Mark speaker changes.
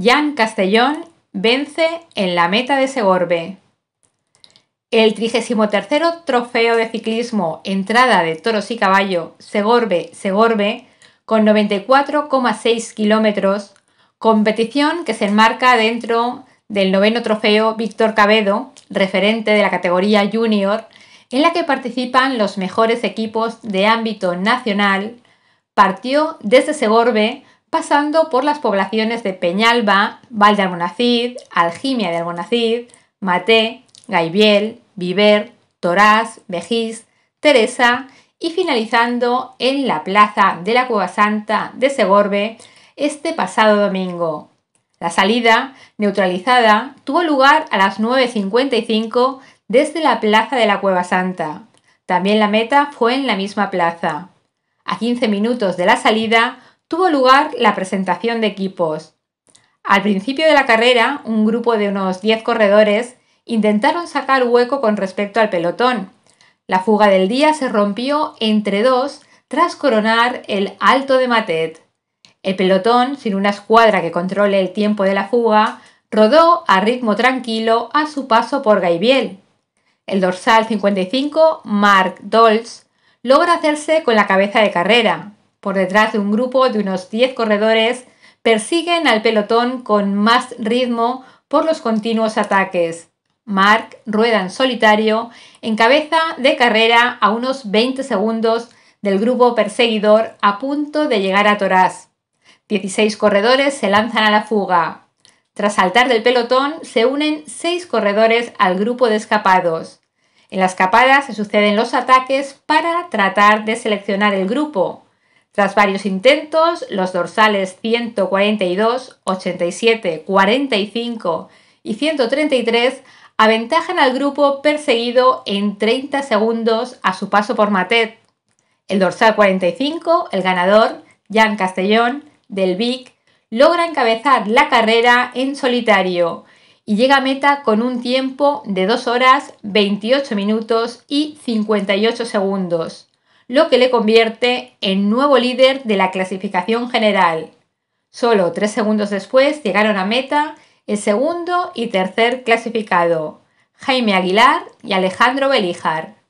Speaker 1: Jan Castellón vence en la meta de Segorbe. El 33 Trofeo de Ciclismo Entrada de Toros y Caballo Segorbe-Segorbe con 94,6 kilómetros, competición que se enmarca dentro del noveno trofeo Víctor Cabedo, referente de la categoría junior, en la que participan los mejores equipos de ámbito nacional, partió desde Segorbe pasando por las poblaciones de Peñalba, Val de Almonacid, Aljimia de Almonacid, Maté, Gaibiel, Viver, Torás, Vejís, Teresa y finalizando en la plaza de la Cueva Santa de Segorbe este pasado domingo. La salida, neutralizada, tuvo lugar a las 9.55 desde la plaza de la Cueva Santa. También la meta fue en la misma plaza. A 15 minutos de la salida tuvo lugar la presentación de equipos. Al principio de la carrera, un grupo de unos 10 corredores intentaron sacar hueco con respecto al pelotón. La fuga del día se rompió entre dos tras coronar el Alto de Matet. El pelotón, sin una escuadra que controle el tiempo de la fuga, rodó a ritmo tranquilo a su paso por Gaibiel. El dorsal 55, Mark Dolz, logra hacerse con la cabeza de carrera, por detrás de un grupo de unos 10 corredores, persiguen al pelotón con más ritmo por los continuos ataques. Mark rueda en solitario, en cabeza de carrera a unos 20 segundos del grupo perseguidor a punto de llegar a Torás. 16 corredores se lanzan a la fuga. Tras saltar del pelotón, se unen 6 corredores al grupo de escapados. En la escapada se suceden los ataques para tratar de seleccionar el grupo. Tras varios intentos, los dorsales 142, 87, 45 y 133 aventajan al grupo perseguido en 30 segundos a su paso por Matet. El dorsal 45, el ganador, Jan Castellón, del Vic, logra encabezar la carrera en solitario y llega a meta con un tiempo de 2 horas 28 minutos y 58 segundos lo que le convierte en nuevo líder de la clasificación general. Solo tres segundos después llegaron a meta el segundo y tercer clasificado, Jaime Aguilar y Alejandro Belíjar.